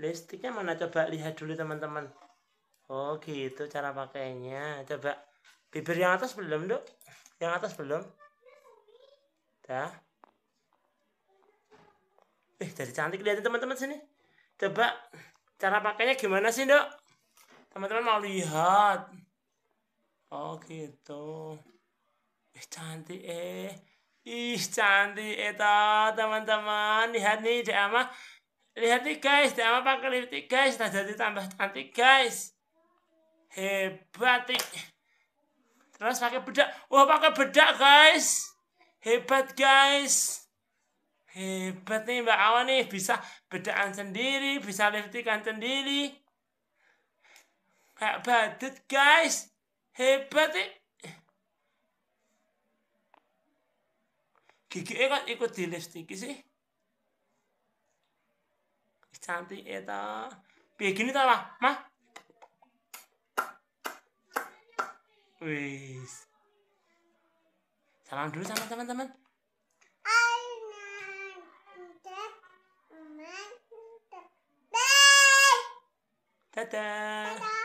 listriknya mana coba lihat dulu teman-teman. Oh gitu cara pakainya. Coba bibir yang atas belum dok? Yang atas belum? Dah. Eh dari cantik lihat teman-teman sini. Coba cara pakainya gimana sih dok? Teman-teman mau lihat. Oh gitu. Eh cantik eh. Ih cantik itu eh, teman-teman lihat nih dia mah Lihat nih guys, tidak apa-apa nih guys, nah jadi tambah cantik guys. Hebat nih. Terus pakai bedak, wah pakai bedak guys. Hebat guys. Hebat nih Mbak Awan nih, bisa bedaan sendiri, bisa liftikan sendiri. Kayak badut guys. Hebat nih. Gigi kan ikut di liftik sih cantik eta eh, piye gini ta mah mah wis salam dulu sama teman-teman Dadah. Dadah.